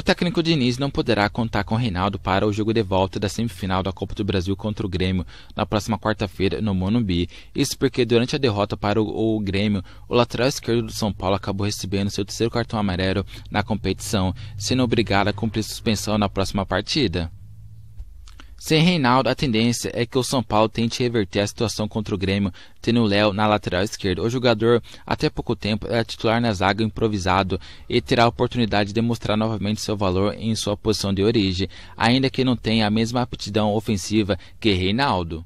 O técnico Diniz não poderá contar com Reinaldo para o jogo de volta da semifinal da Copa do Brasil contra o Grêmio na próxima quarta-feira no Monumbi. Isso porque durante a derrota para o, o, Grêmio, o lateral esquerdo do São Paulo acabou recebendo seu terceiro cartão amarelo na competição, sendo obrigado a cumprir suspensão na próxima partida. Sem Reinaldo, a tendência é que o São Paulo tente reverter a situação contra o Grêmio, tendo o Léo na lateral esquerda. O jogador, até pouco tempo, era titular na zaga improvisado e terá a oportunidade de demonstrar novamente seu valor em sua posição de origem, ainda que não tenha a mesma aptidão ofensiva que Reinaldo.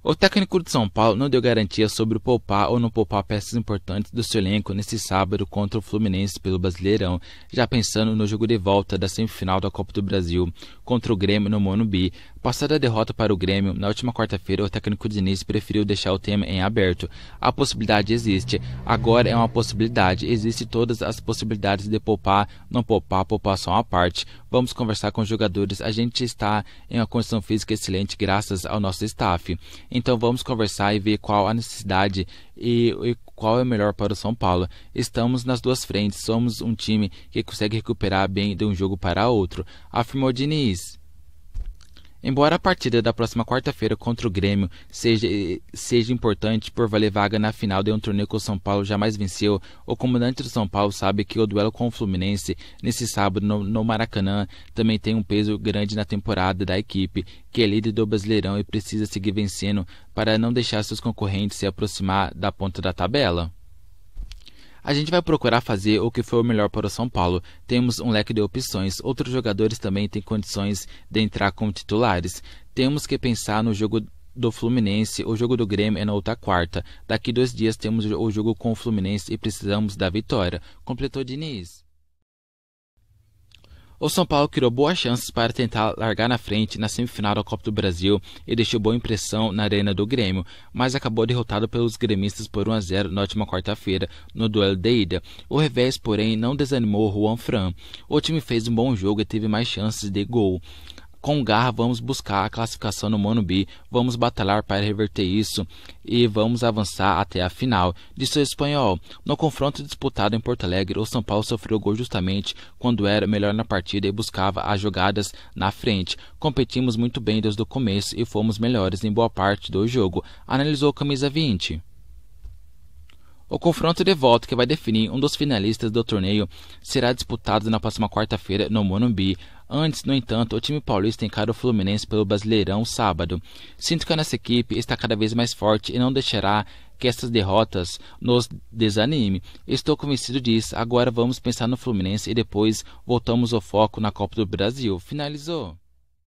O técnico de São Paulo não deu garantia sobre poupar ou não poupar peças importantes do seu elenco nesse sábado contra o Fluminense pelo Brasileirão, já pensando no jogo de volta da semifinal da Copa do Brasil contra o Grêmio no Monubi, Passada a derrota para o Grêmio, na última quarta-feira o técnico Diniz preferiu deixar o tema em aberto. A possibilidade existe, agora é uma possibilidade, existe todas as possibilidades de poupar, não poupar, poupar só uma parte. Vamos conversar com os jogadores, a gente está em uma condição física excelente graças ao nosso staff. Então vamos conversar e ver qual a necessidade e, e qual é melhor para o São Paulo. Estamos nas duas frentes, somos um time que consegue recuperar bem de um jogo para outro, afirmou Diniz. Embora a partida da próxima quarta-feira contra o Grêmio seja, seja importante por valer vaga na final de um torneio que o São Paulo jamais venceu, o comandante do São Paulo sabe que o duelo com o Fluminense nesse sábado no, no Maracanã também tem um peso grande na temporada da equipe, que é líder do Brasileirão e precisa seguir vencendo para não deixar seus concorrentes se aproximar da ponta da tabela. A gente vai procurar fazer o que foi o melhor para o São Paulo. Temos um leque de opções, outros jogadores também têm condições de entrar como titulares. Temos que pensar no jogo do Fluminense, o jogo do Grêmio é na outra quarta. Daqui dois dias temos o jogo com o Fluminense e precisamos da vitória. Completou Diniz. O São Paulo criou boas chances para tentar largar na frente na semifinal da Copa do Brasil e deixou boa impressão na arena do Grêmio, mas acabou derrotado pelos gremistas por 1 a 0 na última quarta-feira no duelo de ida. O revés, porém, não desanimou Juan Fran. O time fez um bom jogo e teve mais chances de gol com garra vamos buscar a classificação no B. vamos batalhar para reverter isso e vamos avançar até a final, disse o espanhol. No confronto disputado em Porto Alegre, o São Paulo sofreu gol justamente quando era melhor na partida e buscava as jogadas na frente. Competimos muito bem desde o começo e fomos melhores em boa parte do jogo, analisou camisa 20. O confronto de volta que vai definir um dos finalistas do torneio será disputado na próxima quarta-feira no Morumbi. Antes, no entanto, o time paulista encara o Fluminense pelo Brasileirão sábado. Sinto que a nossa equipe está cada vez mais forte e não deixará que essas derrotas nos desanime. Estou convencido disso. Agora vamos pensar no Fluminense e depois voltamos o foco na Copa do Brasil. Finalizou.